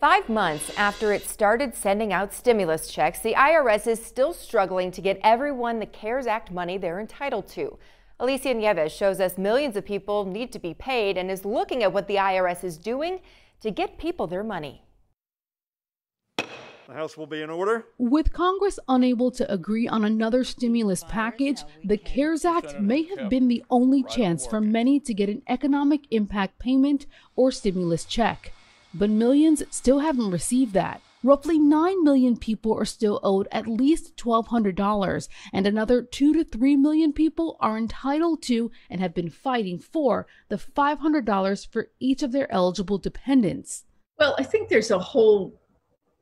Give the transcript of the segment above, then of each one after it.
Five months after it started sending out stimulus checks, the IRS is still struggling to get everyone the CARES Act money they're entitled to. Alicia Nieves shows us millions of people need to be paid and is looking at what the IRS is doing to get people their money. The House will be in order. With Congress unable to agree on another stimulus package, the CARES Act may have been the only chance for many to get an economic impact payment or stimulus check but millions still haven't received that. Roughly 9 million people are still owed at least $1,200, and another 2 to 3 million people are entitled to and have been fighting for the $500 for each of their eligible dependents. Well, I think there's a whole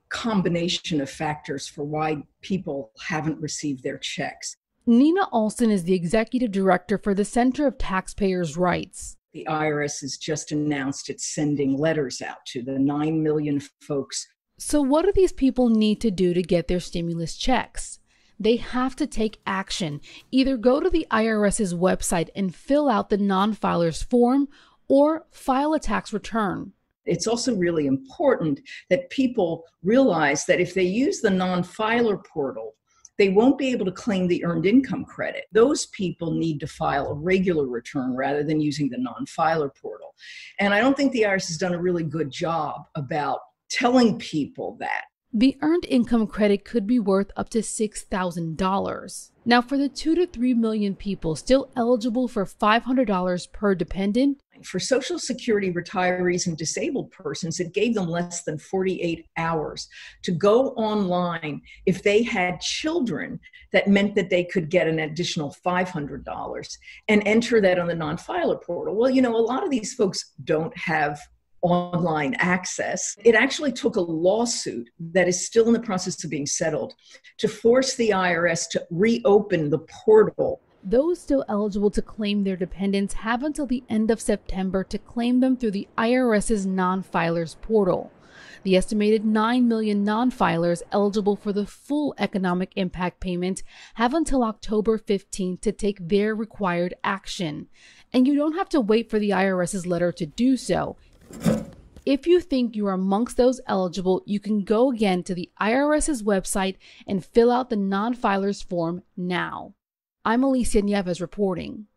combination of factors for why people haven't received their checks. Nina Olson is the executive director for the Center of Taxpayers' Rights the IRS has just announced it's sending letters out to the 9 million folks. So, what do these people need to do to get their stimulus checks? They have to take action. Either go to the IRS's website and fill out the non filers form or file a tax return. It's also really important that people realize that if they use the non filer portal, they won't be able to claim the earned income credit. Those people need to file a regular return rather than using the non filer portal. And I don't think the IRS has done a really good job about telling people that. The earned income credit could be worth up to $6,000. Now, for the 2 to 3 million people still eligible for $500 per dependent, for Social Security retirees and disabled persons, it gave them less than 48 hours to go online if they had children. That meant that they could get an additional $500 and enter that on the non filer portal. Well, you know, a lot of these folks don't have online access. It actually took a lawsuit that is still in the process of being settled to force the IRS to reopen the portal those still eligible to claim their dependents have until the end of September to claim them through the IRS's non filers portal. The estimated 9 million non filers eligible for the full economic impact payment have until October 15 to take their required action. And you don't have to wait for the IRS's letter to do so. If you think you're amongst those eligible, you can go again to the IRS's website and fill out the non filers form now. I'm Alicia Nieves reporting.